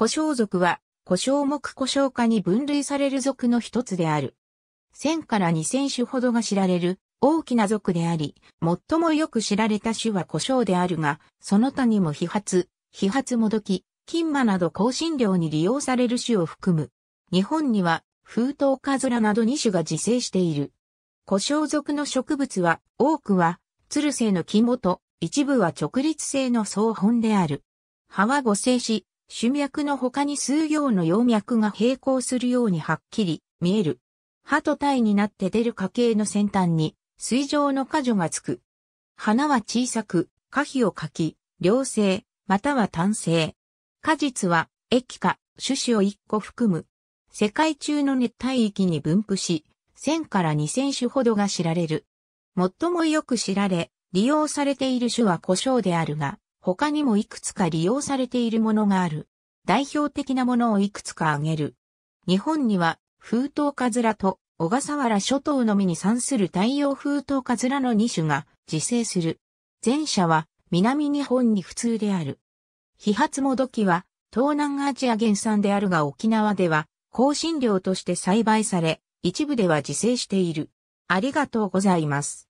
古生族は、古生目古生化に分類される族の一つである。1000から2000種ほどが知られる大きな族であり、最もよく知られた種は古生であるが、その他にも飛発、飛発もどき、金馬など香辛料に利用される種を含む。日本には、風東カズラなど2種が自生している。古生族の植物は、多くは、鶴ルの木元、一部は直立性の草本である。葉は五星し、主脈の他に数行の葉脈が並行するようにはっきり見える。歯と体になって出る花茎の先端に水上の果樹がつく。花は小さく、花皮をかき、良性、または単性。果実は液化、種子を1個含む。世界中の熱帯域に分布し、1000から2000種ほどが知られる。最もよく知られ、利用されている種は胡椒であるが、他にもいくつか利用されているものがある。代表的なものをいくつか挙げる。日本には、風筒カズラと小笠原諸島のみに産する太陽風筒カズラの2種が自生する。前者は南日本に普通である。飛発もどきは東南アジア原産であるが沖縄では香辛料として栽培され、一部では自生している。ありがとうございます。